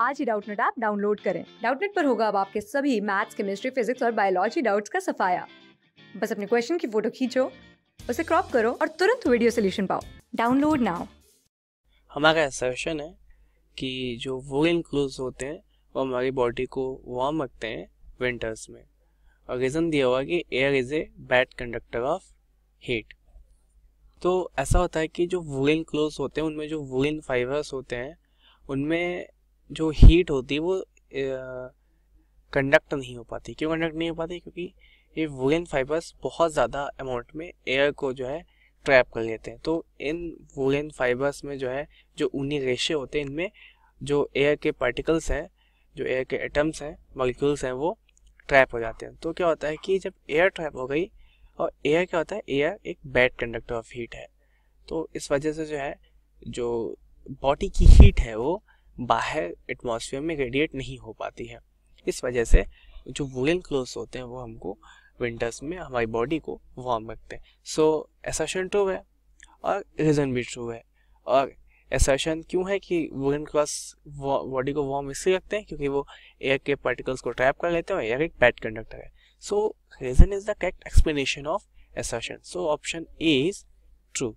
आज ही Doubtnut app download करें डाउटनेट पर होगा अब आपके सभी मैथ्स केमिस्ट्री फिजिक्स और बायोलॉजी डाउट्स का सफाया बस अपने क्वेश्चन की फोटो खींचो उसे क्रॉप करो और तुरंत वीडियो सोल्यूशन पाओ डाउनलोड नाउ हमारा असर्शन है कि जो वूलन क्लोज होते हैं वो हमारी बॉडी को वार्म रखते हैं विंटर्स में और रीज़न दिया हुआ कि air is a bad conductor of heat तो ऐसा होता है कि जो वूलन क्लोज होते हैं उनमें जो वूलन फाइबर्स होते हैं उनमें जो हीट होती है वो कंडक्ट नहीं हो पाती क्यों कंडक्ट नहीं हो पाती क्योंकि ये वुलन फाइबर्स बहुत ज़्यादा अमाउंट में एयर को जो है ट्रैप कर लेते हैं तो इन वुलन फाइबर्स में जो है जो ऊनी रेशे होते हैं इनमें जो एयर के पार्टिकल्स हैं जो एयर के एटम्स हैं मॉलिक्यूल्स हैं वो ट्रैप हो जाते हैं तो क्या होता है कि जब एयर ट्रैप हो गई और एयर क्या होता है एयर एक बैड कंडक्टर ऑफ हीट है तो इस वजह से जो है जो बॉडी की हीट है वो बाहर एटमॉस्फेयर में रेडिएट नहीं हो पाती है इस वजह से जो वुलन क्लोथ्स होते हैं वो हमको विंटर्स में हमारी बॉडी को वार्म रखते हैं सो एसर्शन ट्रू है और रीज़न भी ट्रू है और एसर्शन क्यों है कि वुलन क्लॉथ्स बॉडी को वार्म इसलिए रखते हैं क्योंकि वो एयर के पार्टिकल्स को ट्रैप कर लेते हैं एयर एक बैड कंडक्टर है so reason is the correct explanation of assertion so option A is true